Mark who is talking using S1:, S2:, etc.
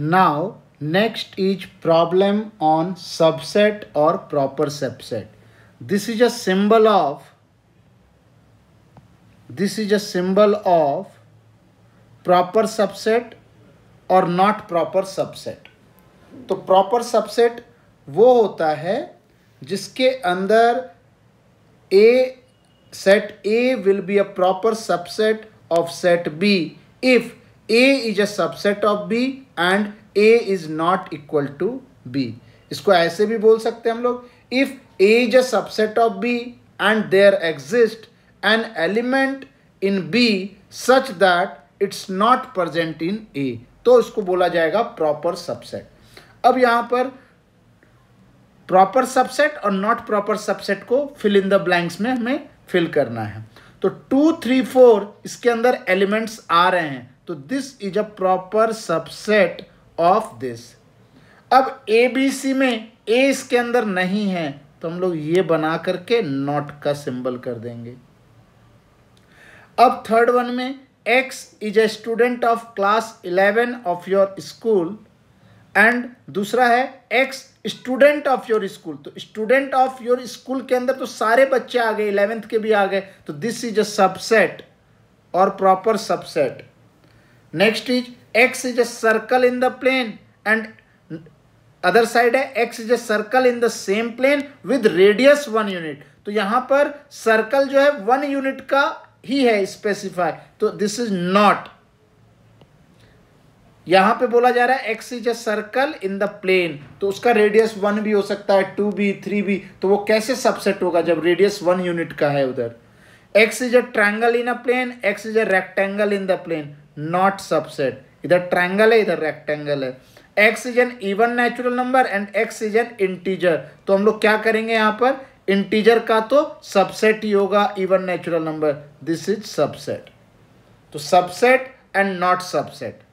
S1: Now next is problem on subset or proper subset. This is a symbol of this is a symbol of proper subset और not proper subset तो proper subset वो होता है जिसके अंदर A set A will be a proper subset of set B if A is a subset of B and A is not equal to B इसको ऐसे भी बोल सकते हैं हम लोग if A is a subset of B and there exist an element in B such that it's not present in A तो इसको बोला जाएगा प्रॉपर सबसेट अब यहां पर प्रॉपर सबसेट और नॉट प्रॉपर सबसेट को फिल इन द ब्लैंक्स में हमें फिल करना है तो टू थ्री फोर इसके अंदर एलिमेंट्स आ रहे हैं तो this is a proper subset of this अब ए बी सी में ए इसके अंदर नहीं है तो हम लोग ये बना करके नॉट का सिंबल कर देंगे अब थर्ड वन में X is a student of class eleven of your school and दूसरा है X student of your school तो स्टूडेंट ऑफ योर स्कूल के अंदर तो सारे बच्चे आ गए इलेवेंथ के भी आ गए तो दिस इज अ सबसेट और proper subset next is X is a circle in the plane and other side है X is a circle in the same plane with radius one unit तो यहां पर सर्कल जो है one unit का ही है specify तो दिस इज नॉट यहां पे बोला जा रहा है X is a circle in the plane तो उसका रेडियस वन भी हो सकता है टू बी थ्री बी तो वो कैसे सबसेट होगा जब रेडियस वन यूनिट का है उधर X is a triangle in a plane X is a rectangle in the plane not subset इधर ट्रायंगल है इधर रेक्टेंगल है X is an even natural number and X is an integer तो हम लोग क्या करेंगे यहाँ पर इंटीजर का तो सबसेट ही होगा even natural number this is subset तो सबसेट एंड नॉट सबसेट